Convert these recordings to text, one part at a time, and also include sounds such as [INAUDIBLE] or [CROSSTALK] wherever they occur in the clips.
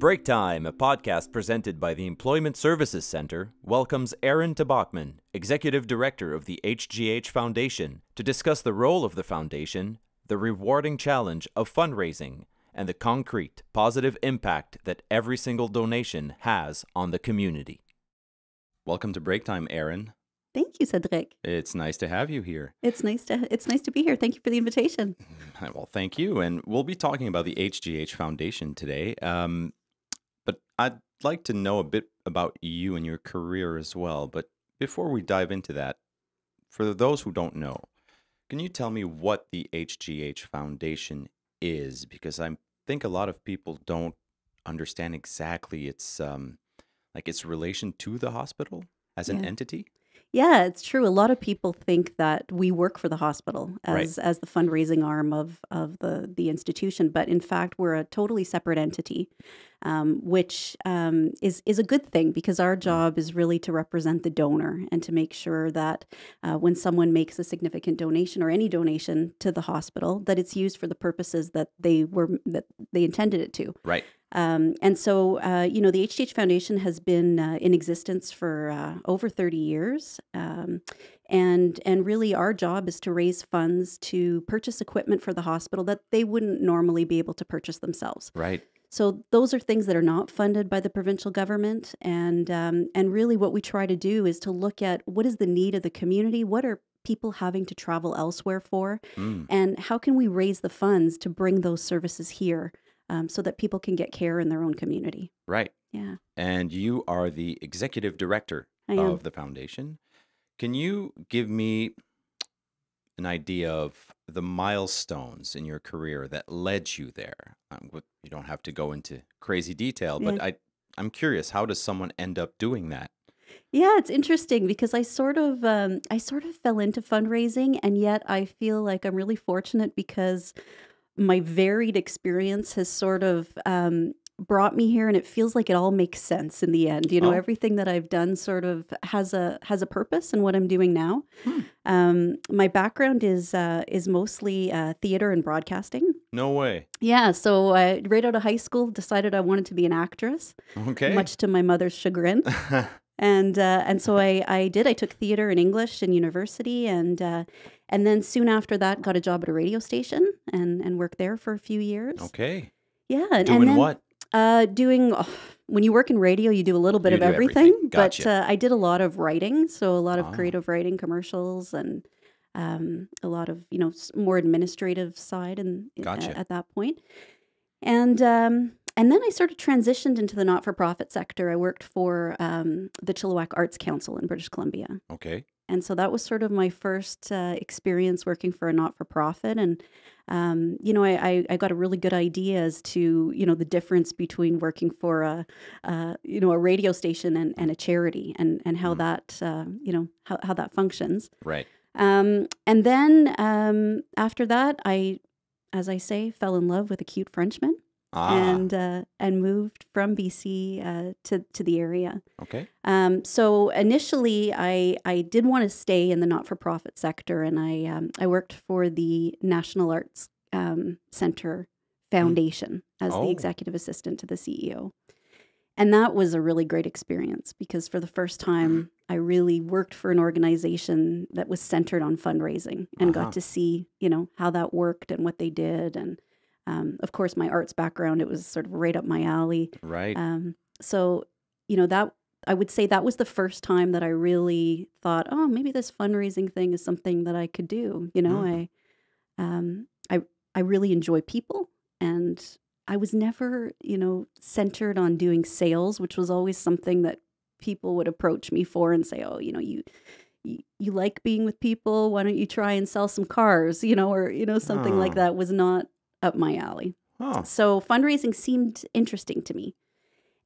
Break Time, a podcast presented by the Employment Services Center, welcomes Aaron Tabachman, Executive Director of the HGH Foundation, to discuss the role of the foundation, the rewarding challenge of fundraising, and the concrete, positive impact that every single donation has on the community. Welcome to Break Time, Aaron. Thank you, Cedric. It's nice to have you here. It's nice to it's nice to be here. Thank you for the invitation. [LAUGHS] Well, thank you, and we'll be talking about the HGH Foundation today. Um, but I'd like to know a bit about you and your career as well. But before we dive into that, for those who don't know, can you tell me what the HGH Foundation is? Because I think a lot of people don't understand exactly its um, like its relation to the hospital as an entity. Yeah, it's true. A lot of people think that we work for the hospital as right. as the fundraising arm of of the the institution, but in fact, we're a totally separate entity, um, which um, is is a good thing because our mm. job is really to represent the donor and to make sure that uh, when someone makes a significant donation or any donation to the hospital, that it's used for the purposes that they were that they intended it to. Right. Um, and so, uh, you know, the HTH Foundation has been uh, in existence for uh, over 30 years. Um, and, and really, our job is to raise funds to purchase equipment for the hospital that they wouldn't normally be able to purchase themselves. Right. So those are things that are not funded by the provincial government, and um, and really what we try to do is to look at what is the need of the community, what are people having to travel elsewhere for, mm. and how can we raise the funds to bring those services here um, so that people can get care in their own community. Right. Yeah. And you are the executive director of the foundation. Can you give me an idea of the milestones in your career that led you there? Um, you don't have to go into crazy detail, but yeah. I, I'm curious, how does someone end up doing that? Yeah, it's interesting because I sort of um, I sort of fell into fundraising, and yet I feel like I'm really fortunate because my varied experience has sort of um, brought me here and it feels like it all makes sense in the end you know oh. everything that i've done sort of has a has a purpose and what i'm doing now hmm. um, my background is uh, is mostly uh, theater and broadcasting no way yeah so right out of high school decided i wanted to be an actress okay much to my mother's chagrin [LAUGHS] and uh, and so I, I did. I took theater and English in university, and uh, and then soon after that, got a job at a radio station and, and worked there for a few years. Okay. Yeah. And, doing and then, what? Uh, doing, oh, when you work in radio, you do a little bit you of everything. everything. Gotcha. But uh, I did a lot of writing. So a lot of oh. creative writing, commercials, and um, a lot of, you know, more administrative side and gotcha. at, at that point. And, um, and then I sort of transitioned into the not for profit sector. I worked for um, the Chilliwack Arts Council in British Columbia. Okay. And so that was sort of my first uh, experience working for a not for profit. And, um, you know, I, I, got a really good idea as to, you know, the difference between working for a, uh, you know, a radio station and, and a charity and, and how mm. that, uh, you know, how, how that functions. Right. Um, and then um, after that, I, as I say, fell in love with a cute Frenchman ah. and uh, and moved from BC uh, to to the area. Okay. Um, so initially, I I did want to stay in the not for profit sector, and I um, I worked for the National Arts um, Center mm. Foundation mm. as oh. the executive assistant to the CEO, and that was a really great experience because for the first mm-hmm. time. I really worked for an organization that was centered on fundraising and uh -huh. got uh-huh. to see, you know, how that worked and what they did and um, of course, my arts background, it was sort of right up my alley. Right. Um, so, you know, that I would say that was the first time that I really thought, oh, maybe this fundraising thing is something that I could do. You know, mm. I, um, I, I really enjoy people, and I was never, you know, centered on doing sales, which was always something that people would approach me for and say, oh, you know, you, you, like being with people. Why don't you try and sell some cars? You know, or you know, something oh. like ah. that was not up my alley. Oh. So fundraising seemed interesting to me.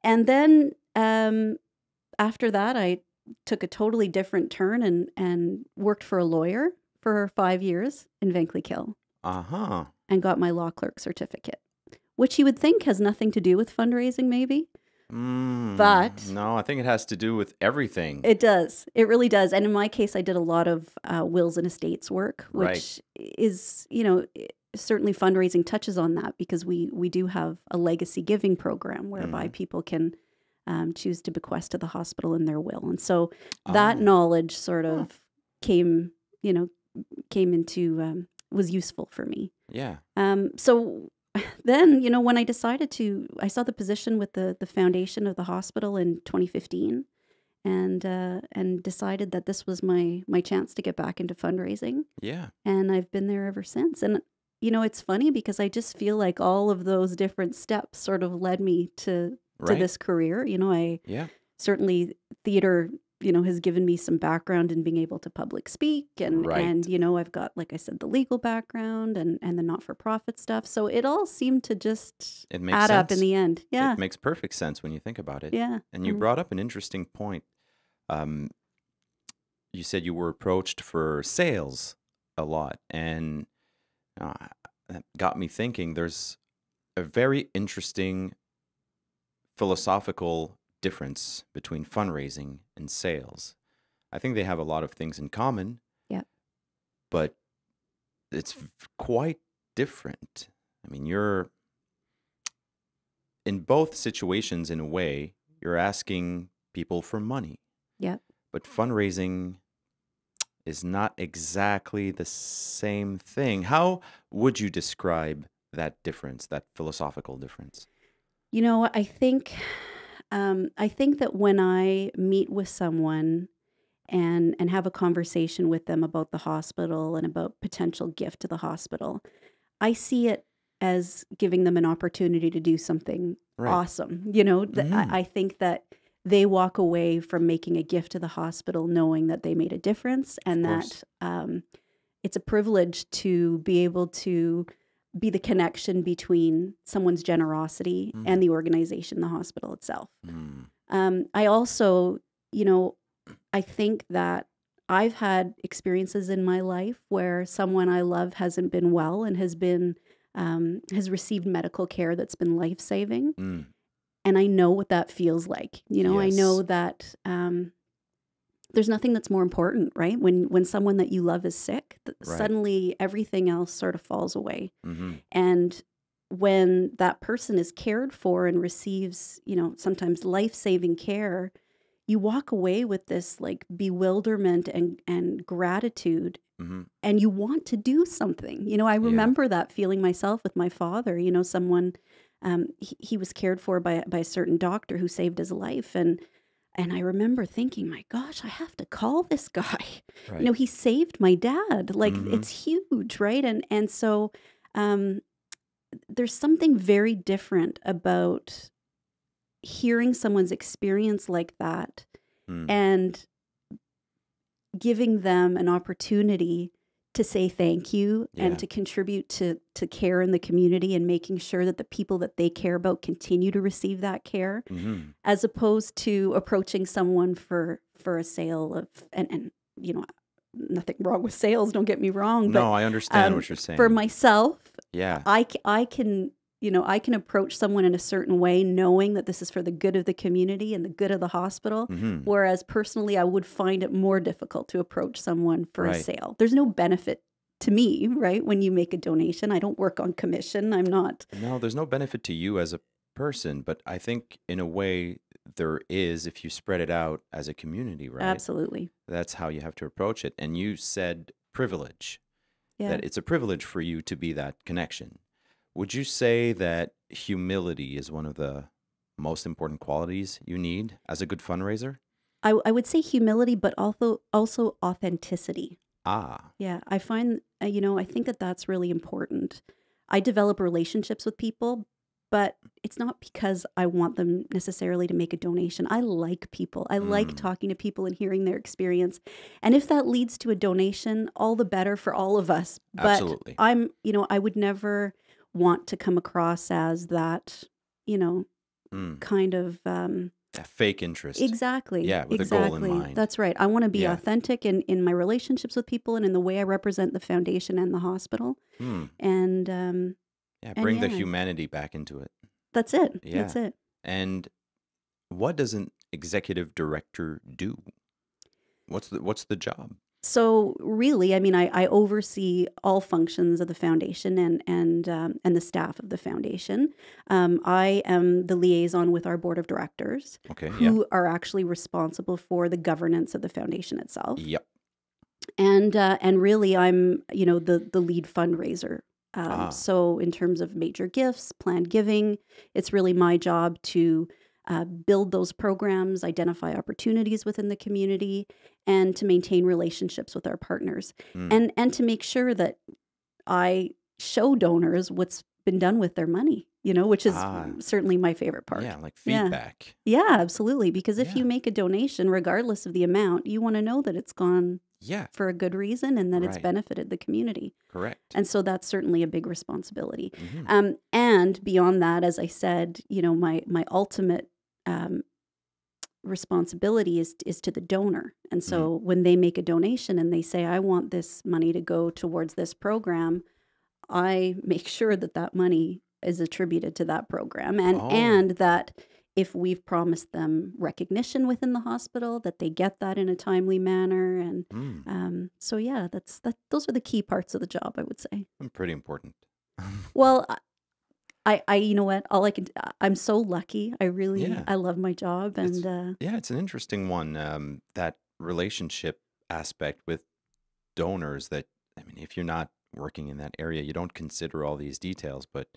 And then um, after that, I took a totally different turn and, and worked for a lawyer for five years in Vankley Uh huh. And got my law clerk certificate, which you would think has nothing to do with fundraising, maybe. Mm, but no, I think it has to do with everything. It does. It really does. And in my case, I did a lot of uh, wills and estates work, which right. is, you know, certainly fundraising touches on that because we we do have a legacy giving program whereby mm. people can um, choose to bequest to the hospital in their will, and so that ah. knowledge sort of came you know came into um, was useful for me. Yeah. Um. So [LAUGHS] then you know when I decided to, I saw the position with the the foundation of the hospital in 2015 and uh, and decided that this was my my chance to get back into fundraising. Yeah, and I've been there ever since. And you know, it's funny because I just feel like all of those different steps sort of led me to right. to this career. You know, I yeah certainly theater you know has given me some background in being able to public speak and right. and you know I've got like I said the legal background and and the not for profit stuff so it all seemed to just it makes add sense. up in the end yeah it makes perfect sense when you think about it yeah and you mm -hmm. brought up an interesting point um you said you were approached for sales a lot and uh, that got me thinking there's a very interesting philosophical difference between fundraising and sales. I think they have a lot of things in common. Yeah. But it's quite different. I mean, you're in both situations in a way, you're asking people for money. Yeah. But fundraising is not exactly the same thing. How would you describe that difference, that philosophical difference? You know, I think um, I think that when I meet with someone and and have a conversation with them about the hospital and about potential gift to the hospital, I see it as giving them an opportunity to do something right. awesome. You know, mm. I, I think that they walk away from making a gift to the hospital knowing that they made a difference and that um, it's a privilege to be able to be the connection between someone's generosity mm. and the mm. organization, the hospital itself. Mm. Um, I also, you know, I think that I've had experiences in my life where someone I love hasn't been well and has been um, has received medical care that's been life saving, mm and I know what that feels like. You know, yes. I know that um, there's nothing that's more important, right? When when someone that you love is sick, right. suddenly everything else sort of falls away, mm -hmm. and when that person is cared for and receives, you know, sometimes life saving care, you walk away with this like bewilderment and and gratitude Mm -hmm. and you want to do something. You know, I remember yeah. that feeling myself with my father. You know, someone um, he, he, was cared for by, by a certain doctor who saved his life. And, and I remember thinking, my gosh, I have to call this [LAUGHS] guy. Right. You know, he saved my dad. Like, mm -hmm. it's huge, right? And, and so um, there's something very different about hearing someone's experience like that mm. and giving them an opportunity to say thank you yeah. and to contribute to to care in the community and making sure that the people that they care about continue to receive that care mm -hmm. as opposed to approaching someone for for a sale of and and you know nothing wrong with sales don't get me wrong no i understand um, what you're saying for myself yeah i i can you know, I can approach someone in a certain way knowing that this is for the good of the community and the good of the hospital. Mm -hmm. Whereas personally, I would find it more difficult to approach someone for right. a sale. There's no benefit to me, right? When you make a donation, I don't work on commission. I'm not. No, there's no benefit to you as a person, but I think in a way, there is if you spread it out as a community, right? Absolutely. That's how you have to approach it. And you said privilege. Yeah. That it's a privilege for you to be that connection would you say that humility is one of the most important qualities you need as a good fundraiser? I, I would say humility, but also also authenticity. Ah. Yeah, I find uh, you know I think that that's really important. I develop relationships with people, but it's not because I want them necessarily to make a donation. I like people. I mm. like talking to people and hearing their experience. And if that leads to a donation, all the better for all of us. But Absolutely. I'm, you know, I would never want to come across as that, you know, mm. kind of um, fake interest. Exactly. Yeah, with exactly. a goal in mind. That's right. I want to be yeah. authentic in, in my relationships with people and in the way I represent the foundation and the hospital. Mm. And um, yeah, bring and yeah, the humanity back into it. That's it. Yeah. That's it. And what does an executive director do? What's the what's the job? So really, I mean, I, I oversee all functions of the foundation and and um, and the staff of the foundation. Um, I am the liaison with our board of directors, okay, who yeah. are actually responsible for the governance of the foundation itself. Yep. And uh, and really, I'm you know the the lead fundraiser um, ah. So, in terms of major gifts, planned giving, it's really my job to uh, build those programs, identify opportunities within the community, and to maintain relationships with our partners, mm. and and to make sure that I show donors what's been done with their money. You know, which is ah. certainly my favorite part. Yeah, like feedback. Yeah, yeah absolutely. Because if yeah. you make a donation, regardless of the amount, you want to know that it's gone yeah. for a good reason and that right. it's benefited the community. Correct. And so that's certainly a big responsibility. Mm -hmm. um, and beyond that, as I said, you know, my my ultimate um, responsibility is is to the donor. And mm-hmm. so mm -hmm. when they make a donation and they say, "I want this money to go towards this program," I [LAUGHS] make sure that that money is attributed to that program, and oh. and that if we've promised them recognition within the hospital that they get that in a timely manner and mm. um, so yeah that's that those are the key parts of the job i would say And pretty important [LAUGHS] well I, I, you know what? All I can, I'm so lucky. I really, yeah. I love my job, and it's, uh, yeah, it's an interesting one. Um, that relationship aspect with donors. That I mean, if you're not working in that area, you don't consider all these details, but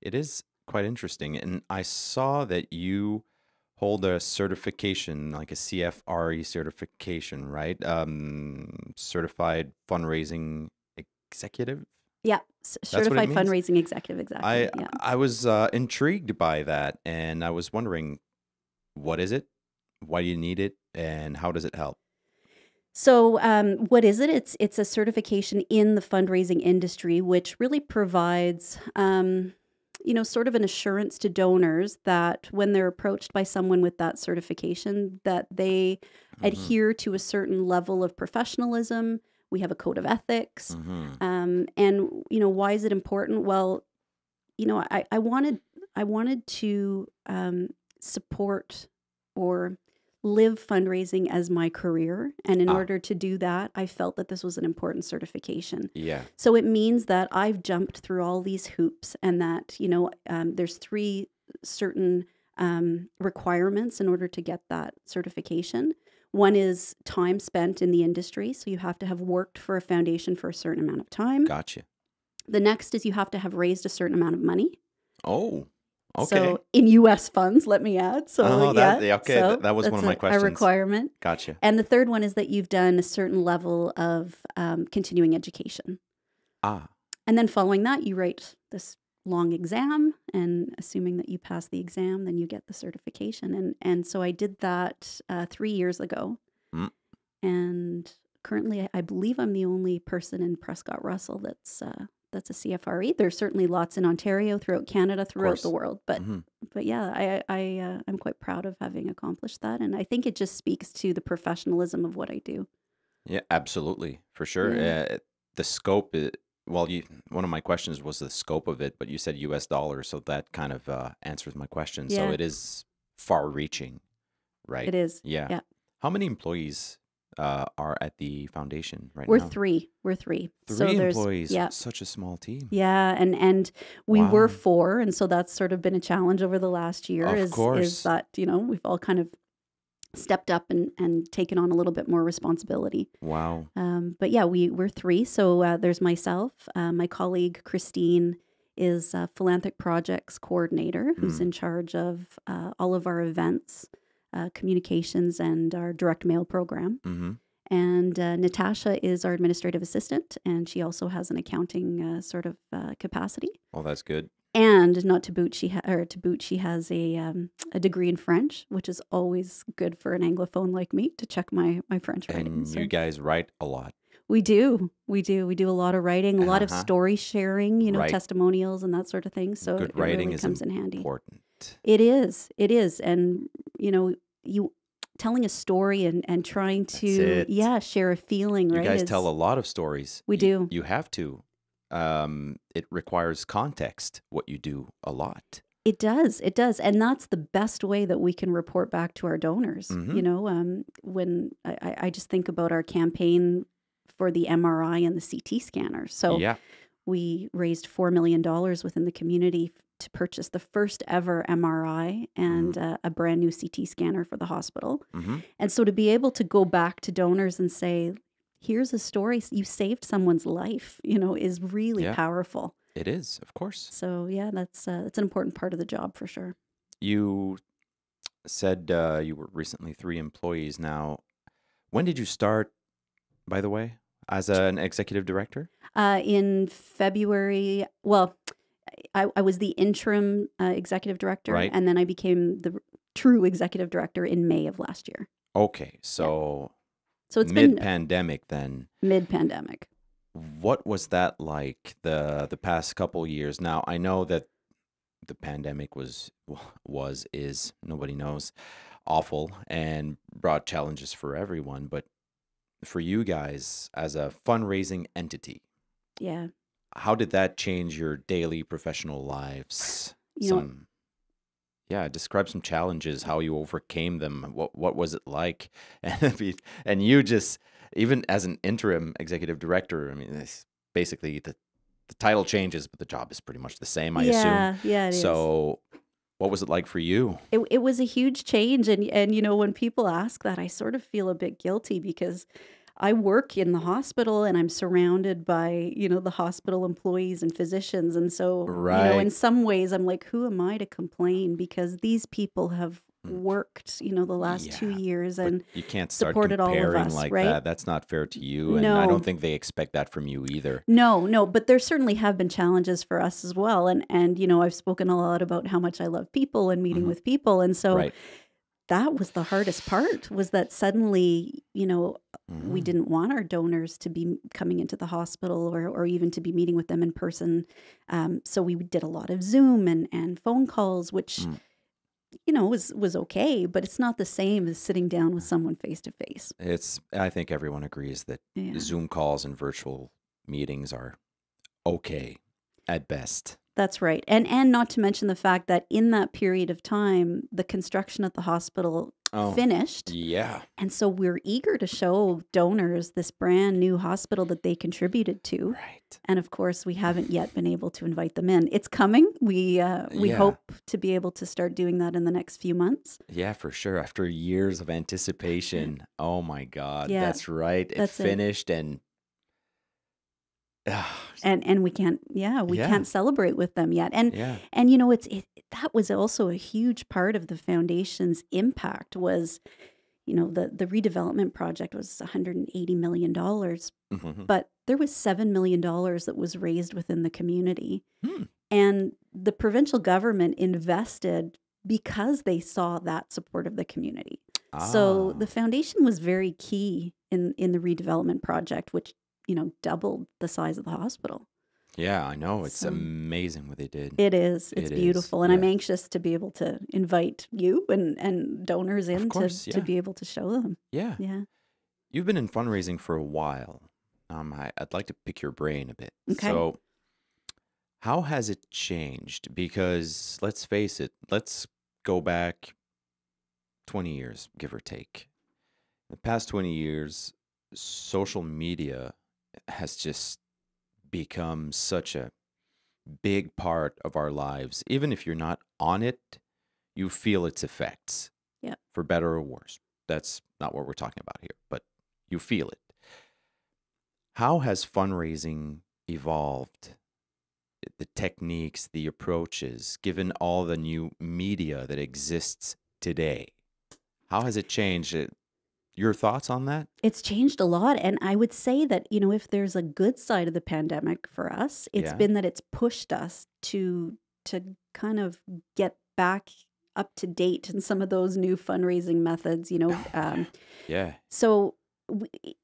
it is quite interesting. And I saw that you hold a certification, like a CFRE certification, right? Um, certified fundraising executive yeah, certified fundraising executive. Exactly. I yeah. I was uh, intrigued by that, and I was wondering, what is it? Why do you need it? And how does it help? So, um, what is it? It's it's a certification in the fundraising industry, which really provides. Um, you know, sort of an assurance to donors that when they're approached by someone with that certification, that they mm -hmm. adhere to a certain level of professionalism, we have a code of ethics. Mm-hmm. Um, and you know, why is it important? Well, you know, I, I wanted I wanted to um, support or live fundraising as my career. And in ah. order to do that, I felt that this was an important certification. Yeah. So it means that I've jumped through all these hoops and that, you know, um, there's three certain um, requirements in order to get that certification. One is time spent in the industry. So you have to have worked for a foundation for a certain amount of time. Gotcha. The next is you have to have raised a certain amount of money. Oh, okay. So in U.S. funds, let me add. So oh, that, yeah, okay, so that, that was one of my questions. A requirement. Gotcha. And the third one is that you've done a certain level of um, continuing education. Ah. And then following that, you write this long exam and assuming that you pass the exam then you get the certification and and so i did that uh, three years ago mm. and currently i believe i'm the only person in prescott russell that's uh, that's a cfre there's certainly lots in ontario throughout canada throughout the world but mm-hmm. but yeah i i uh, i'm quite proud of having accomplished that and i think it just speaks to the professionalism of what i do yeah absolutely for sure yeah. Eh, the scope eh, well, you, one of my questions was the scope of it, but you said U.S. dollars, so that kind of uh, answers my question. Yeah. So it is far-reaching, right? It is. Yeah. yeah. How many employees uh, are at the foundation right We're now? We're three. We're three. Three so employees. Yeah. Such a small team. Yeah, and and we wow. were four, and so that's sort of been a challenge over the last year. Of is, course. is that you know we've all kind of stepped up and, and taken on a little bit more responsibility. Wow. Um, but yeah, we, we're three. So uh, there's myself, uh, my colleague Christine is a philanthropic projects coordinator who's mm. in charge of uh, all of our events, uh, communications, and our direct mail program. Mm -hmm. And uh, Natasha is our administrative assistant, and she also has an accounting uh, sort of capacity. Oh, that's good and not to boot, she ha- or to boot, she has a um, a degree in French, which is always good for an anglophone like me to check my my French and writing. And you guys write a lot. We do, we do, we do a lot of writing, a uh-huh. lot of uh-huh. story sharing, you know, right. testimonials and that sort of thing. So good it, writing really comes in handy. Important. It is, it is, and you know, you telling a story and and trying to yeah share a feeling. You right, guys is, tell a lot of stories. We you, do. You have to um, it requires context, what you do a lot. It does. It does. And that's the best way that we can report back to our donors. Mm -hmm. You know, um, when I, I, just think about our campaign for the MRI and the CT scanner. So yeah. we raised $4 million within the community to purchase the first ever MRI and mm -hmm. uh, a brand new CT scanner for the hospital. Mm -hmm. And so to be able to go back to donors and say, here's a story you saved someone's life you know is really yeah, powerful it is of course so yeah that's uh, that's an important part of the job for sure you said uh, you were recently three employees now when did you start by the way as a, an executive director uh, in february well I, I was the interim uh, executive director right. and then i became the true executive director in may of last year okay so yeah so it's mid pandemic then. Mid pandemic. What was that like the the past couple years? Now I know that the pandemic was [LAUGHS] was is nobody knows awful and brought challenges for everyone, but for you guys as a fundraising entity. Yeah. How did that change your daily professional lives? You know, yeah, describe some challenges, how you overcame them, what what was it like, [LAUGHS] and and you just even as an interim executive director, I mean, it's basically the the title changes, but the job is pretty much the same, I yeah, assume. Yeah, so. Is. What was it like for you? It, it was a huge change, and and you know when people ask that, I sort of feel a bit guilty because I work in the hospital and I'm surrounded by, you know, the hospital employees and physicians. And so, right. you know, in some ways, I'm like, who am I to complain? Because these people have hmm. worked, you know, the last yeah, two years and you can't start supported comparing all of us, like right? that. That's not fair to you. And no. I don't think they expect that from you either. No, no, but there certainly have been challenges for us as well. And and you know, I've spoken a lot about how much I love people and meeting mm -hmm. with people. And so right that was the hardest part was that suddenly, you know, mm. we didn't want our donors to be coming into the hospital or, or even to be meeting with them in person. Um, so we did a lot of Zoom and, and phone calls, which, mm. you know, was, was okay, but it's not the same as sitting down with someone face to face. It's, I think everyone agrees that yeah. Zoom calls and virtual meetings are okay at best. That's right. And and not to mention the fact that in that period of time, the construction at the hospital oh, finished. Yeah. And so we're eager to show donors this brand new hospital that they contributed to. Right. And of course, we haven't yet been able to invite them in. It's coming. We uh, we yeah. hope to be able to start doing that in the next few months. Yeah, for sure. After years of anticipation. [LAUGHS] oh my God. Yeah. That's right. It that's finished it. and and and we can't yeah we yeah. can't celebrate with them yet and yeah. and you know it's it, that was also a huge part of the foundation's impact was you know the the redevelopment project was 180 million dollars mm-hmm. but there was 7 million dollars that was raised within the community hmm. and the provincial government invested because they saw that support of the community ah. so the foundation was very key in in the redevelopment project which you know, doubled the size of the hospital. Yeah, I know. It's so, amazing what they did. It is. It's it beautiful. Is. And yeah. I'm anxious to be able to invite you and, and donors in course, to, yeah. to be able to show them. Yeah. Yeah. You've been in fundraising for a while. Um, I, would like to pick your brain a bit. Okay. So, how has it changed? Because let's face it, let's go back 20 years, give or take. the past 20 years, social media has just become such a big part of our lives. Even if you're not on it, you feel its effects. Yeah. For better or worse. That's not what we're talking about here, but you feel it. How has fundraising evolved? The techniques, the approaches, given all the new media that exists today, how has it changed? Your thoughts on that? It's changed a lot. And I would say that, you know, if there's a good side of the pandemic for us, it's yeah. been that it's pushed us to to kind of get back up to date in some of those new fundraising methods, you know. Oh, um, yeah. So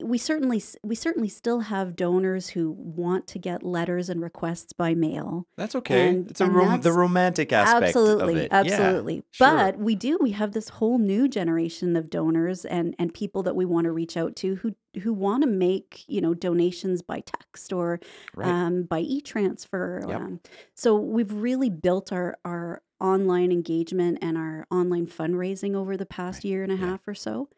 we, certainly we certainly still have donors who want to get letters and requests by mail. That's okay. And, it's and rom that's, the romantic aspect. Absolutely, absolutely. Yeah, but sure. we do we have this whole new generation of donors and and people that we want to reach out to who who want to make you know donations by text or right. um, by e-transfer. Yep. Um, so we've really built our our online engagement and our online fundraising over the past right. year and a yeah. half or so.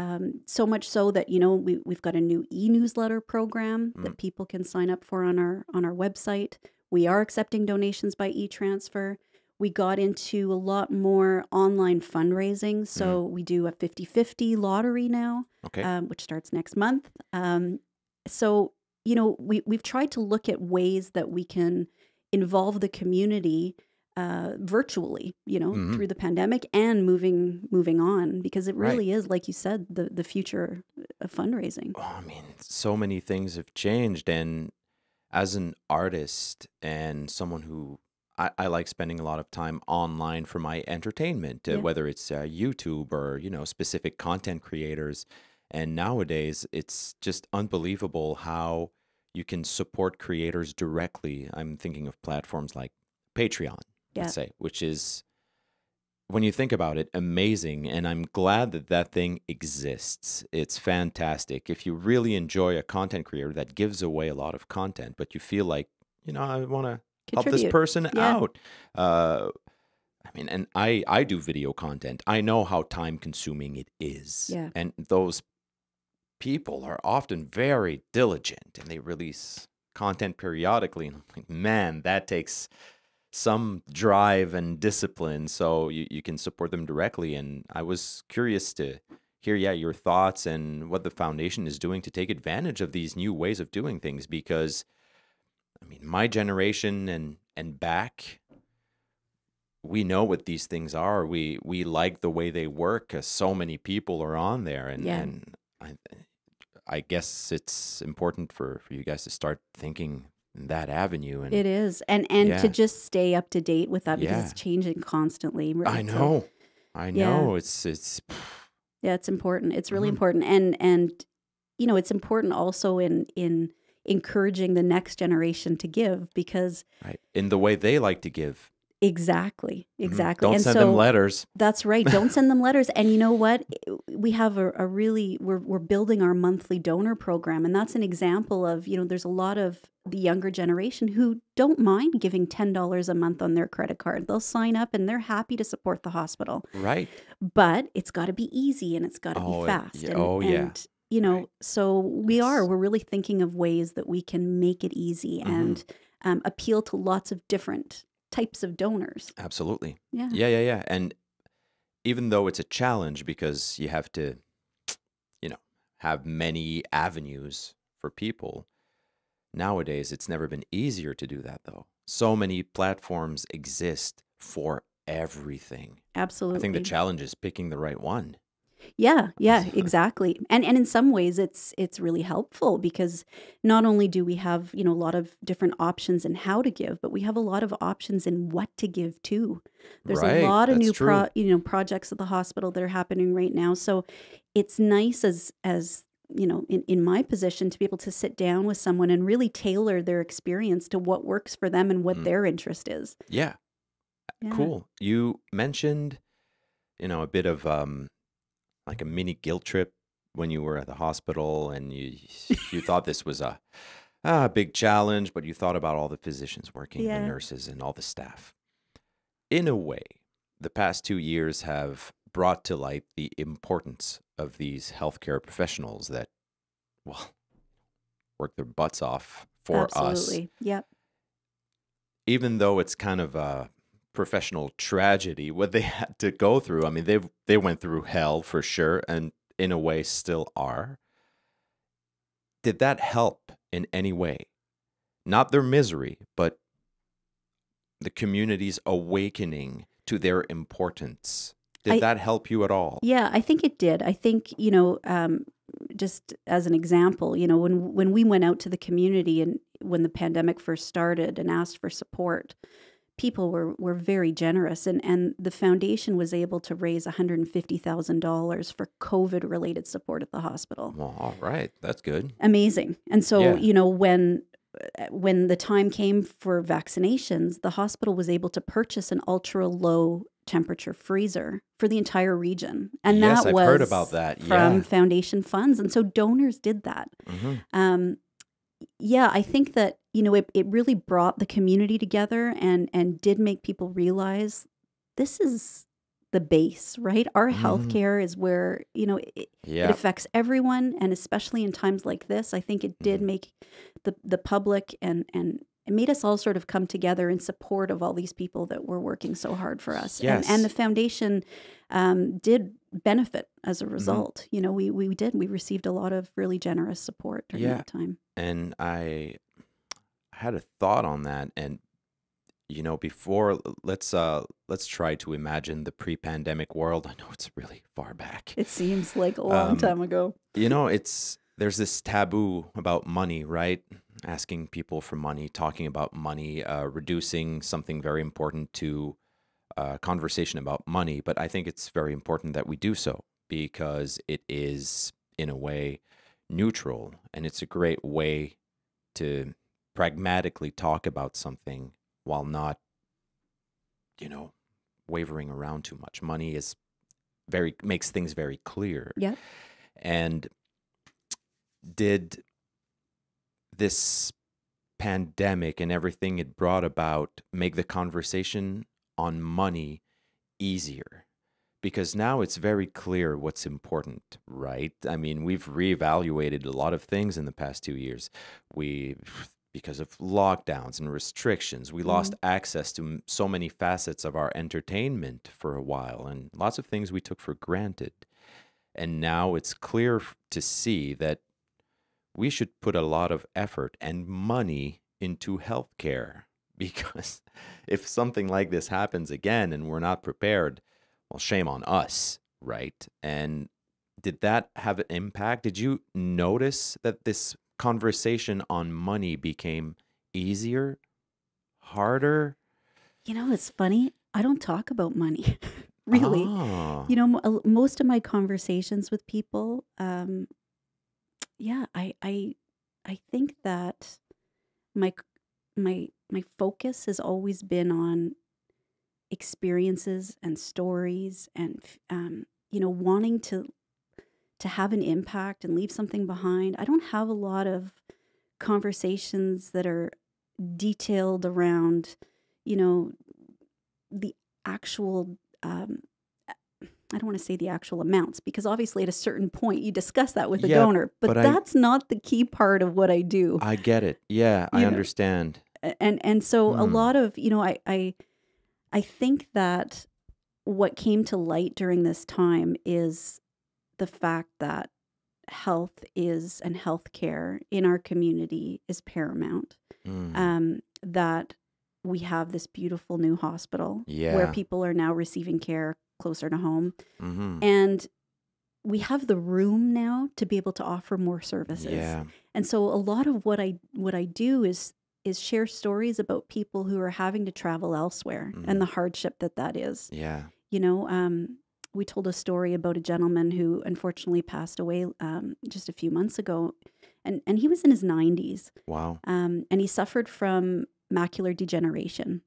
Um, so much so that you know we, we've got a new e-newsletter program mm. that people can sign up for on our on our website. We are accepting donations by e-transfer. We got into a lot more online fundraising, so mm. we do a 50-50 lottery now, okay. um, which starts next month. Um, so you know we we've tried to look at ways that we can involve the community uh, virtually, you know, mm -hmm. through the pandemic and moving moving on because it really right. is, like you said, the the future of fundraising. Oh, I mean, so many things have changed, and as an artist and someone who I, I, like spending a lot of time online for my entertainment, uh, yeah. uh, whether it's uh, YouTube or you know specific content creators. And nowadays, it's just unbelievable how you can support creators directly. I'm thinking of platforms like Patreon, yeah. let's say, which is when you think about it, amazing. And I'm glad that that thing exists. It's fantastic. If you really enjoy a content creator that gives away a lot of content, but you feel like, you know, I want to help this person yeah. out. Uh, I mean, and I, I do video content. I know how time consuming it is. Yeah. And those people are often very diligent and they release content periodically. And I'm like, man, that takes some drive and discipline so you, you can support them directly. And I was curious to hear, yeah, your thoughts and what the foundation is doing to take advantage of these new ways of doing things because I mean my generation and and back we know what these things are. We we like the way they work because so many people are on there, and yeah. and I, I guess it's important for for you guys to start thinking that avenue and it is and and yeah. to just stay up to date with that because yeah. it's changing constantly right? i know so, i know yeah. it's it's [SIGHS] yeah it's important it's really mm. important and and you know it's important also in in encouraging the next generation to give because right. in the way they like to give Exactly. Mm-hmm. Exactly. Mm Don't and send so, them letters. That's right. [LAUGHS] Don't send them letters. And you know what? We have a, a, really we're we're building our monthly donor program, and that's an example of you know there's a lot of the younger generation who don't mind giving $10 a month on their credit card. They'll sign up and they're happy to support the hospital. Right. But it's got to be easy and it's got to oh, be fast. It, and, oh, and, yeah. you know, right. so we yes. are, we're really thinking of ways that we can make it easy mm-hmm. and um, appeal to lots of different types of donors. Absolutely. Yeah. Yeah. Yeah. Yeah. And even though it's a challenge because you have to, you know, have many avenues for people, Nowadays, it's never been easier to do that, though. So many platforms exist for everything. Absolutely. I think the challenge is picking the right one. Yeah, yeah, [LAUGHS] exactly. And and in some ways it's it's really helpful because not only do we have, you know, a lot of different options in how to give, but we have a lot of options in what to give to. There's right, a lot of new pro, you know projects at the hospital that are happening right now. So it's nice as as you know, in, in my position to be able to sit down with someone and really tailor their experience to what works for them and what mm. their interest is. Yeah. yeah. Cool. You mentioned, you know, a bit of um, like a mini guilt trip when you were at the hospital and you you [LAUGHS] thought this was a a ah, big challenge, but you thought about all the physicians working, yeah. the nurses and all the staff. In a way, the past 2 years have brought to light the importance of these healthcare professionals that, well, [LAUGHS] work their butts off for Absolutely. us. Absolutely. Yep. Even though it's kind of a professional tragedy, what they [LAUGHS] had to go through. I mean, they they went through hell for sure, and in a way still are. Did that help in any way? Not their misery, but the community's awakening to their importance did I, that help you at all? Yeah, I think it did. I think, you know, um, just as an example, you know, when when we went out to the community and when the pandemic first started and asked for support, people were were very generous and and the foundation was able to raise $150,000 for COVID related support at the hospital. Well, all right, that's good. Amazing. And so, yeah. you know, when when the time came for vaccinations, the hospital was able to purchase an ultra low temperature freezer for the entire region. And yes, that I've was heard about that. from yeah. foundation funds. And so donors did that. Mm -hmm. um, yeah, I think that, you know, it, it really brought the community together and and did make people realize this is the base, right? Our mm-hmm. healthcare is where, you know, it, yeah. it, affects everyone and especially in times like this, I think it did mm. make the the public and and it made us all sort of come together in support of all these people that were working so hard for us. Yes. And, and the foundation um, did benefit as a mm-hmm. result. Mm-hmm. You know, we, we did. We received a lot of really generous support during yeah. that time. And I had a thought on that. And, you know, before let's uh let's try to imagine the pre-pandemic world. [LAUGHS] I know it's really far back. It seems like a long um, time ago. You know, it's there's this taboo about money, right? asking people for money, talking about money, uh, reducing something very important to uh, conversation about money. But I think it's very important that we do so because it is, in a way, neutral and it's a great way to pragmatically talk about something while not, you know, wavering around too much. Money is very makes things very clear. Yeah. And did this pandemic and everything it brought about make the conversation on money easier because now it's very clear what's important, right? I mean, we've reevaluated a lot of things in the past two years. We, because of lockdowns and restrictions, we mm-hmm. lost access to so many facets of our entertainment for a while and lots of things we took for granted. And now it's clear to see that we should put a lot of effort and money into healthcare [LAUGHS] because if something like this happens again and we're not prepared, well, shame on us, right? And did that have an impact? Did you notice that this conversation on money became easier, harder? You know, it's funny. I don't talk about money, [LAUGHS] really. Oh. You know, uh, most of my conversations with people, um, yeah, I I I think that my my my focus has always been on experiences and stories and um, you know wanting to to have an impact and leave something behind. I don't have a lot of conversations that are detailed around you know the actual um, I don't want to say the actual amounts because obviously at a certain point you discuss that with a yeah, donor, but, but that's I, not the key part of what I do. I get it. Yeah, you I know? understand. And and so mm. a hmm. lot of, you know, I I I think that what came to light during this time is the fact that health is and healthcare in our community is paramount. Mm. Um, that we have this beautiful new hospital yeah. where people are now receiving care closer to home. Mm -hmm. And we have the room now to be able to offer more services. Yeah. And so a lot of what I what I do is is share stories about people who are having to travel elsewhere mm. and the mm-hmm. hardship that that is. Yeah. You know, um, we told a story about a gentleman who unfortunately passed away um, just a few months ago, and and he was in his nineties. Wow. Um, and he suffered from macular degeneration,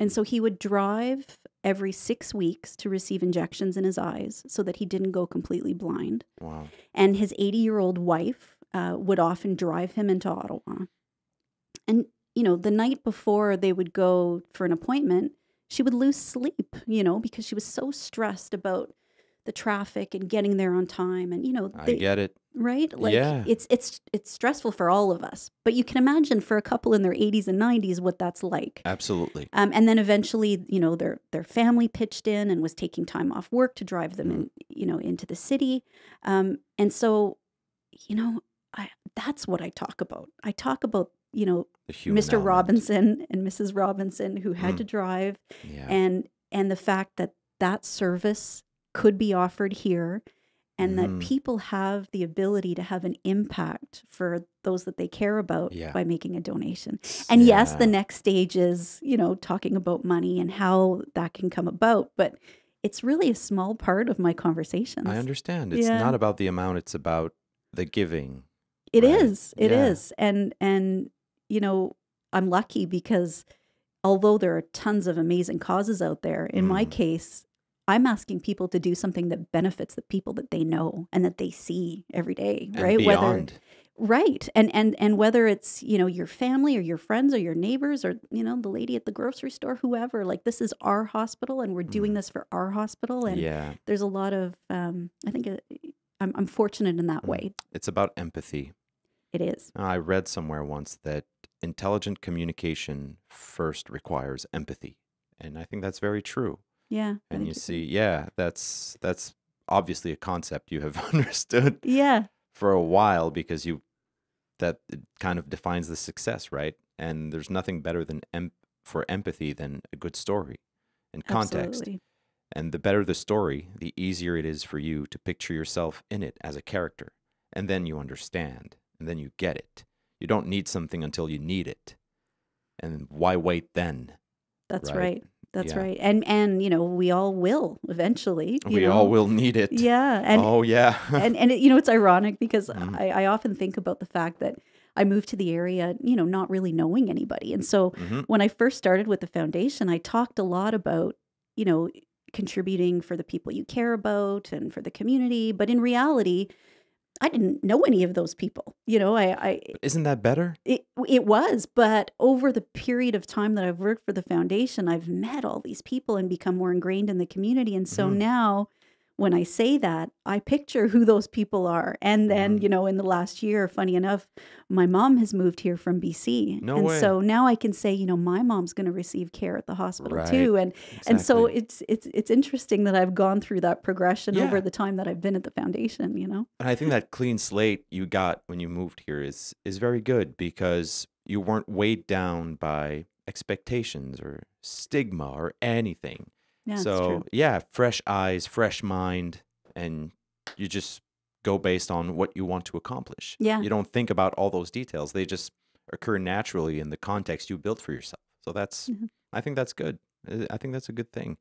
and so he would drive every six weeks to receive injections in his eyes so that he didn't go completely blind. Wow. And his 80 year old wife uh, would often drive him into Ottawa. And, you know, the night before they would go for an appointment, she would lose sleep, you know, because she was so stressed about the traffic and getting there on time. And, you know, they, I get it right? Like yeah. it's it's it's stressful for all of us. But you can imagine for a couple in their 80s and 90s what that's like. Absolutely. Um, and then eventually, you know, their their family pitched in and was taking time off work to drive them mm-hmm. in, you know, into the city. Um, and so, you know, I that's what I talk about. I talk about you know Mr. Element. Robinson and Mrs. Robinson who had mm. to drive, yeah. and and the fact that that service could be offered here and mm. that people have the ability to have an impact for those that they care about yeah. by making a donation. And yeah. yes, the next stage is, you know, talking about money and how that can come about, but it's really a small part of my conversations. I understand. It's yeah. not about the amount, it's about the giving. It right? is. It is. And and you know, I'm lucky because although there are tons of amazing causes out there, in mm. my case, I'm asking people to do something that benefits the people that they know and that they see every day, and right? Beyond. Whether right and and and whether it's you know your family or your friends or your neighbors or you know the lady at the grocery store whoever like this is our hospital and we're doing mm. this for our hospital and yeah. there's a lot of um, i think uh, I'm, I'm fortunate in that mm. way it's about empathy it is uh, i read somewhere once that intelligent communication first requires empathy and i think that's very true yeah. And you see, yeah, that's that's obviously a concept you have [LAUGHS] understood. Yeah. For a while because you that kind of defines the success, right? And there's nothing better than em for empathy than a good story and context. Absolutely. And the better the story, the easier it is for you to picture yourself in it as a character. And then you understand, and then you get it. You don't need something until you need it. And why wait then? That's right. right. That's yeah. right. And and you know, we all will eventually. we know? all will need it. Yeah. And oh yeah. [LAUGHS] and and it, you know, it's ironic because mm I, I often think about the fact that I moved to the area, you know, not really knowing anybody. And so mm-hmm. when I first started with the foundation, I talked a lot about, you know, contributing for the people you care about and for the community. But in reality, I didn't know any of those people. You know, I, I isn't that better? It it was, but over the period of time that I've worked for the foundation, I've met all these people and become more ingrained in the community. And so mm -hmm. now when I say that, I picture who those people are. And then, mm. you know, in the last year, funny enough, my mom has moved here from BC. No and way. so now I can say, you know, my mom's going to receive care at the hospital right. too. And exactly. and so it's it's it's interesting that I've gone through that progression yeah. over the time that I've been at the foundation, you know. And I think that clean slate you got when you moved here is is very good because you weren't weighed down by expectations or stigma or anything. Yeah, so yeah, fresh eyes, fresh mind, and you just go based on what you want to accomplish. Yeah. You don't think about all those details. They just occur naturally in the context you built for yourself. So that's, mm-hmm. I think that's good. Uh, I think that's a good thing.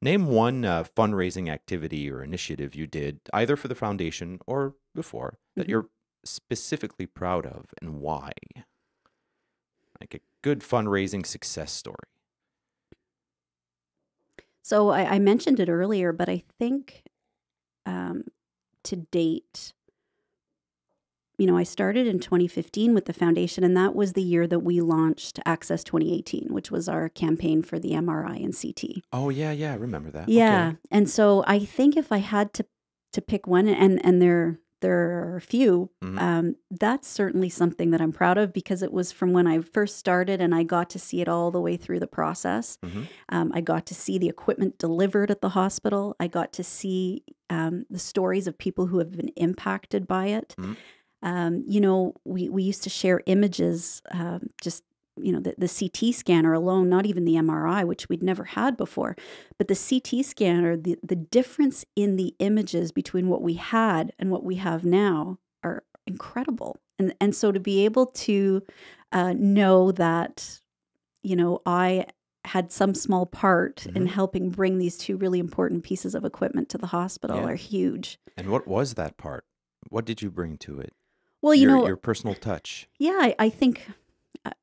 Name one uh, fundraising activity or initiative you did, either for the foundation or before, that mm-hmm. you're specifically proud of and why. Like a good fundraising success story. So I, I mentioned it earlier, but I think um, to date, you know, I started in 2015 with the foundation, and that was the year that we launched Access 2018, which was our campaign for the MRI and CT. Oh yeah, yeah, I remember that. Yeah, okay. and so I think if I had to to pick one, and and there there are a few. Mm-hmm. Um, that's certainly something that I'm proud of because it was from when I first started and I got to see it all the way through the process. Mm-hmm. Um, I got to see the equipment delivered at the hospital. I got to see um, the stories of people who have been impacted by it. Mm-hmm. Um, you know, we, we used to share images, um, just you know the, the CT scanner alone, not even the MRI, which we'd never had before, but the CT scanner, the, the difference in the images between what we had and what we have now are incredible. And and so to be able to uh, know that, you know, I had some small part mm -hmm. in mm-hmm. helping bring these two really important pieces of equipment to the hospital yeah. are huge. And what was that part? What did you bring to it? Well, you your, know, your personal touch. Yeah, I, I think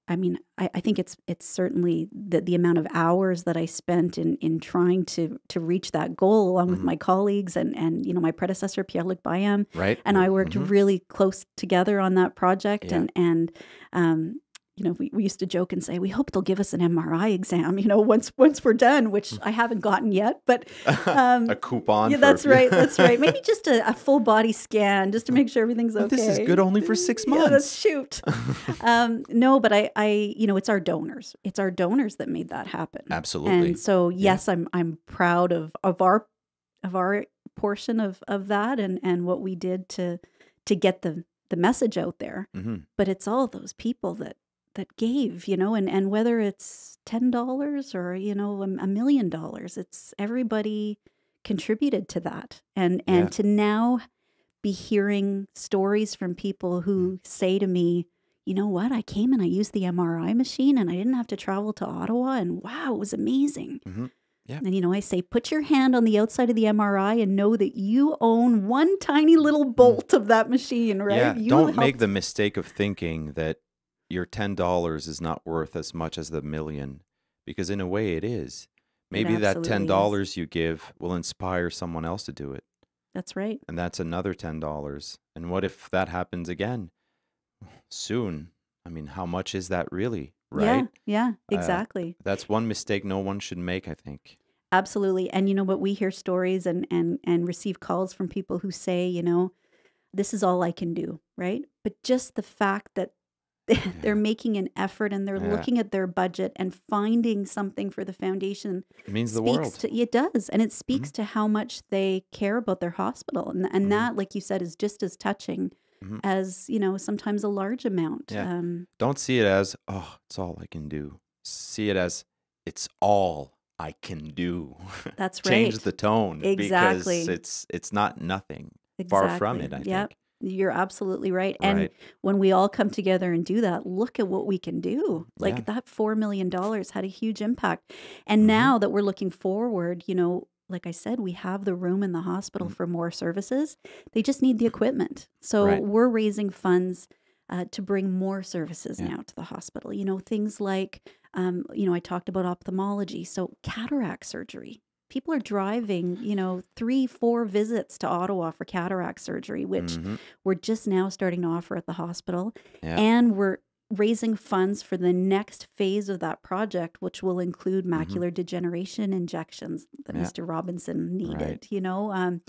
I mean, I, I, think it's it's certainly the, the amount of hours that I spent in in trying to to reach that goal, along mm -hmm. with mm-hmm. my colleagues and and you know my predecessor Pierre Luc right? And mm -hmm. I worked mm-hmm. really close together on that project, yeah. and and um, you know, we, we used to joke and say, we hope they'll give us an MRI exam, [LAUGHS] you know, once once we're done, which I haven't gotten yet, but [LAUGHS] um, a coupon. Yeah, that's [LAUGHS] right. That's right. Maybe just a, a, full body scan just to make sure everything's okay. This is good only for six months. yeah, that's shoot. um, no, but I, I, you know, it's our donors. It's our donors that made that happen. Absolutely. And so, yes, yeah. I'm I'm proud of of our of our portion of of that and and what we did to to get the the message out there. Mm -hmm. But it's all those people that that gave you know and and whether it's ten dollars or you know a million dollars it's everybody contributed to that and and yeah. to now be hearing stories from people mm-hmm. who say to me you know what i came and i used the mri machine and i didn't have to travel to ottawa and wow it was amazing mm -hmm. Yeah. And you know, I say, put your hand on the outside of the MRI and know that you own one tiny little mm. bolt of that machine, right? Yeah. You Don't helped. make the mistake of thinking that your $10 is not worth as much as the million because in a way it is. Maybe it that $10 is. you give will inspire someone else to do it. That's right. And that's another $10. And what if that happens again soon? I mean, how much is that really? Right? Yeah, yeah uh, exactly. Uh, that's one mistake no one should make, I think. Absolutely. And you know what? We hear stories and, and, and receive calls from people who say, you know, this is all I can do, right? But just the fact that [LAUGHS] they're making an effort and they're yeah. looking at their budget and finding something for the foundation. It means the world. To, it does. And it speaks mm -hmm. to how much they care about their hospital. And, and mm -hmm. that, like you said, is just as touching mm -hmm. as, you know, sometimes a large amount. Yeah. Um, Don't see it as, oh, it's all I can do. See it as, it's all I can do. [LAUGHS] That's right. Change the tone. Exactly. Because it's, it's not nothing. Exactly. Far from it, I yep. think. You're absolutely right. And right. when we all come together and do that, look at what we can do. Like yeah. that $4 million had a huge impact. And mm -hmm. now that we're looking forward, you know, like I said, we have the room in the hospital mm -hmm. for more services. They just need the equipment. So right. we're raising funds uh, to bring more services yeah. now to the hospital. You know, things like, um, you know, I talked about ophthalmology. So cataract surgery people are driving, you know, three, four visits to Ottawa for cataract surgery, which mm -hmm. we're just now starting to offer at the hospital. Yeah. And we're raising funds for the next phase of that project, which will include mm-hmm. macular mm -hmm. degeneration injections that yeah. Mr. Robinson needed, right. you know. Um,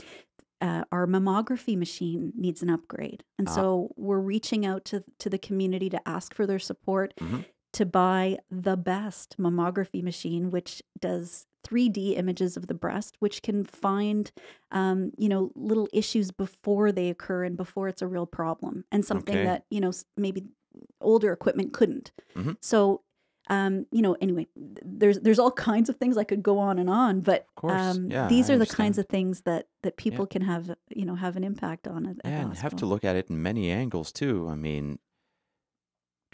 uh, our mammography machine needs an upgrade, and ah. so we're reaching out to to the community to ask for their support. Mm -hmm to buy the best mammography machine, which does 3D images of the breast, which can find, um, you know, little issues before they occur and before it's a real problem and something okay. that, you know, maybe older equipment couldn't. Mm -hmm. So, um, you know, anyway, there's there's all kinds of things I could go on and on, but um, yeah, these I are understand. the kinds of things that that people yeah. can have, you know, have an impact on. At, yeah, and have to look at it in many angles too. I mean,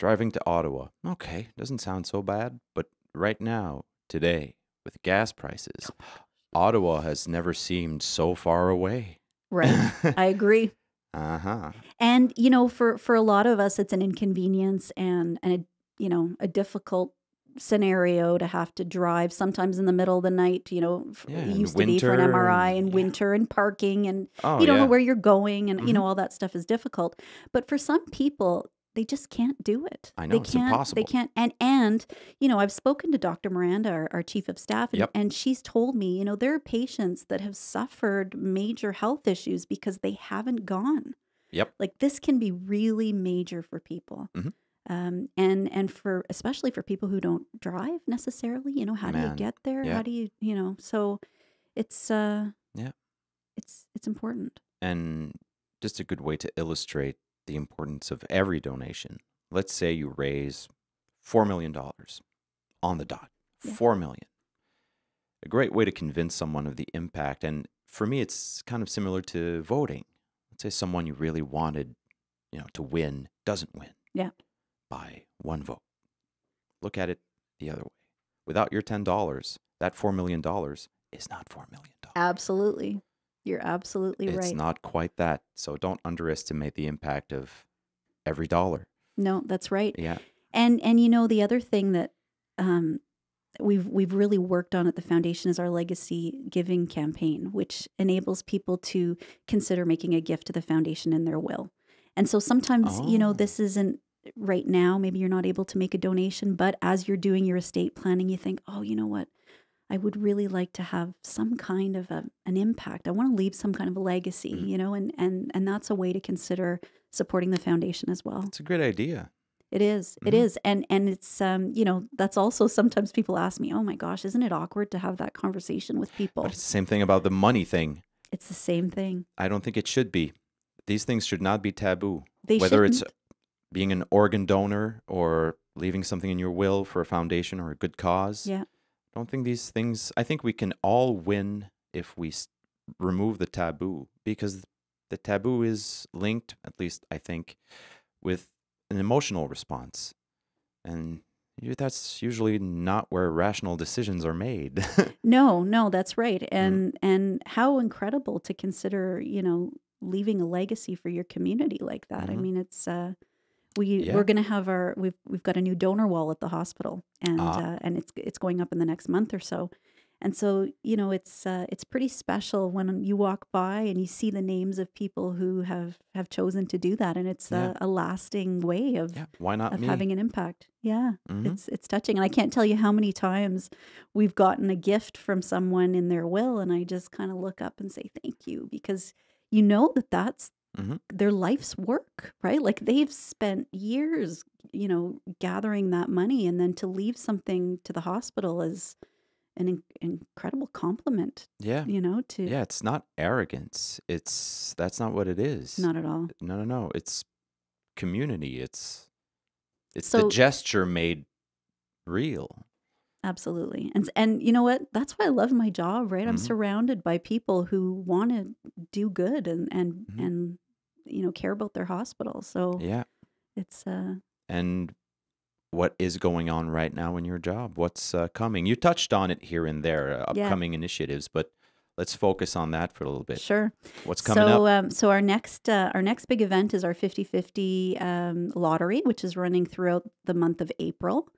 driving to Ottawa, okay, doesn't sound so bad, but right now, today, with gas prices. Oh Ottawa has never seemed so far away. Right. [LAUGHS] I agree. Uh-huh. And you know, for for a lot of us it's an inconvenience and and a, you know, a difficult scenario to have to drive sometimes in the middle of the night, you know, yeah, it used to be for an MRI and, winter and parking and oh, you don't yeah. know where you're going and mm -hmm. you mm-hmm. know all that stuff is difficult. But for some people they just can't do it. I know they it's can't, impossible. They can't. And and you know, I've spoken to Dr. Miranda, our, our chief of staff, and, yep. and she's told me, you know, there are patients that have suffered major health issues because they haven't gone. Yep. Like this can be really major for people. Mm -hmm. Um, and and for especially for people who don't drive necessarily, you know, how Man. do you get there? Yeah. How do you, you know? So it's uh, yeah, it's it's important and just a good way to illustrate the importance of every donation. Let's say you raise $4 million on the dot, $4 million. A great way to convince someone of the impact. And for me, it's kind of similar to voting. Let's say someone you really wanted you know, to win doesn't win yeah. by one vote. Look at it the other way. Without your $10, that $4 million is not $4 million. Absolutely. You're absolutely it's right. It's not quite that. So don't underestimate the impact of every dollar. No, that's right. Yeah. And and you know the other thing that um, we've we've really worked on at the foundation is our legacy giving campaign, which enables people to consider making a gift to the foundation in their will. And so sometimes, oh. you know, oh. this isn't right now, maybe you're not able to make a donation, but as you're doing your estate planning, you think, "Oh, you know what? I would really like to have some kind of a, an impact. I want to leave some kind of a legacy, mm -hmm. you know, and, and, and that's a way to consider supporting the foundation as well. It's a great idea. It is. Mm -hmm. It mm-hmm. is. And, and it's, um, you know, that's also sometimes people ask me, oh my gosh, isn't it awkward to have that conversation with people? But it's the same thing about the money thing. It's the same thing. I don't think it should be. These things should not be taboo. They Whether shouldn't. it's being an organ donor or leaving something in your will for a foundation or a good cause. Yeah don't think these things. I think we can all win if we remove the taboo because the taboo is linked, at least I think, with an emotional response. And that's usually not where rational decisions are made. [LAUGHS] no, no, that's right. Mm. And mm. and how incredible to consider, you know, leaving a legacy for your community like that. Mm -hmm. I mm-hmm. mean, it's uh we yeah. we're going to have our we've we've got a new donor wall at the hospital, and ah. uh, and it's it's going up in the next month or so. And so, you know, it's uh, it's pretty special when you walk by and you see the names of people who have have chosen to do that, and it's yeah. a, a, lasting way of yeah. why not of me? having an impact. Yeah, mm -hmm. it's it's touching, and I can't tell you how many times we've gotten a gift from someone in their will, and I just kind of look up and say thank you because you know that that's mm-hmm. their life's work, right? Like they've spent years, you know, gathering that money and then to leave something to the hospital is an in- incredible compliment. Yeah. You know, to Yeah, it's not arrogance. It's that's not what it is. Not at all. No, no, no. It's community. It's it's so, the gesture made real. Absolutely. And and you know what? That's why I love my job, right? Mm -hmm. I'm mm-hmm. surrounded by people who want to do good and and mm -hmm. and you know, care about their hospital. So Yeah. It's uh and what is going on right now in your job? What's uh, coming? You touched on it here and there, uh, upcoming yeah. initiatives, but let's focus on that for a little bit. Sure. What's coming so, up? Um, so our next uh, our next big event is our 50-50 um, lottery, which is running throughout the month of April.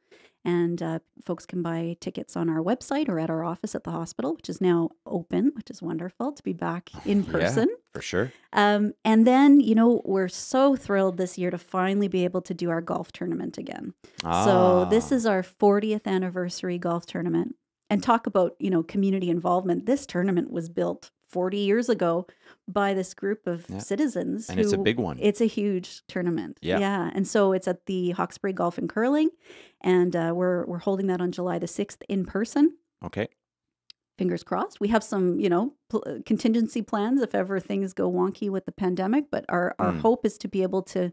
And uh, folks can buy tickets on our website or at our office at the hospital, which is now open, which is wonderful to be back [LAUGHS] in person. Yeah, for sure. Um, and then, you know, we're so thrilled this year to finally be able to do our golf tournament again. Ah. So, this ah. is our 40th anniversary golf tournament. And talk about, you know, community involvement. This tournament was built 40 years ago by this group of yeah. citizens. And who, it's a big one. It's a huge tournament. Yeah. Yeah. And so it's at the Hawkesbury Golf and Curling. And uh, we're, we're holding that on July the 6th in person. Okay. Fingers crossed. We have some, you know, uh, contingency plans if ever things go wonky with the pandemic, but our, our mm. hope is to be able to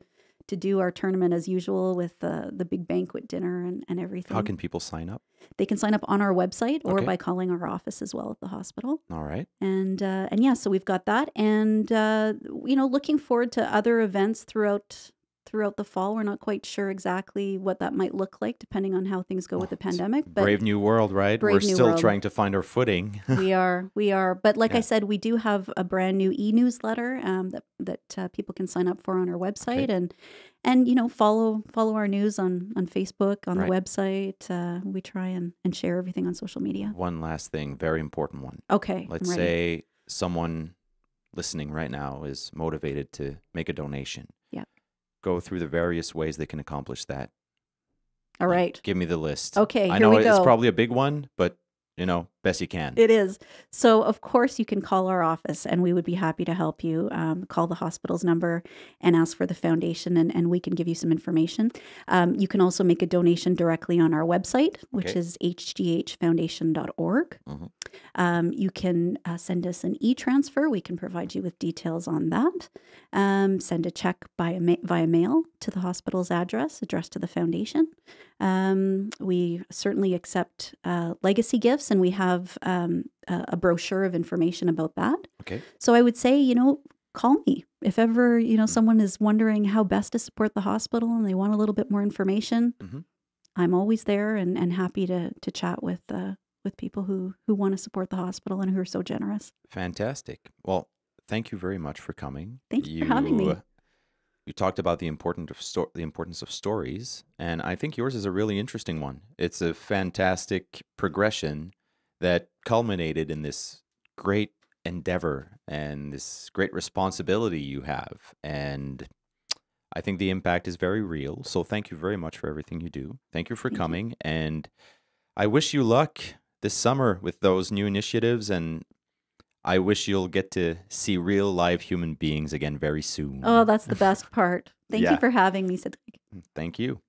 to do our tournament as usual with the, the big banquet dinner and, and everything. How can people sign up? They can sign up on our website or okay. by calling our office as well at the hospital. All right. And uh, and yeah, so we've got that, and uh, you know, looking forward to other events throughout throughout the fall. We're not quite sure exactly what that might look like, depending on how things go with the pandemic. But brave new world, right? Brave We're still world. trying to find our footing. [LAUGHS] we are, we are. But like yeah. I said, we do have a brand new e-newsletter um, that that uh, people can sign up for on our website, okay. and and you know follow follow our news on on Facebook, on right. the website. Uh, we try and and share everything on social media. One last thing, very important one. Okay, let's say someone listening right now is motivated to make a donation go through the various ways they can accomplish that. All right. Give me the list. Okay. I know it's go. probably a big one, but you know, best you can. It is. So, of course, you can call our office and we would be happy to help you. Um, call the hospital's number and ask for the foundation, and, and we can give you some information. Um, you can also make a donation directly on our website, which okay. is hghfoundation.org. Mm -hmm. um, you can uh, send us an e transfer. We can provide you with details on that. Um, send a check by a ma via mail to the hospital's address, addressed to the foundation. Um, we certainly accept uh, legacy gifts, and we have have um, a brochure of information about that. Okay. So I would say, you know, call me if ever you know mm-hmm. someone is wondering how best to support the hospital and they want a little bit more information. Mm -hmm. I'm always there and, and happy to to chat with uh, with people who who want to support the hospital and who are so generous. Fantastic. Well, thank you very much for coming. Thank you, you for having me. Uh, you talked about the important of sto- the importance of stories, and I think yours is a really interesting one. It's a fantastic progression that culminated in this great endeavor and this great responsibility you have. And I think the impact is very real. So thank you very much for everything you do. Thank you for thank coming. You. And I wish you luck this summer with those new initiatives. And I wish you'll get to see real live human beings again very oh, soon. Oh, that's the best [LAUGHS] part. Thank yeah. you for having me, Cedric. Mm, thank you.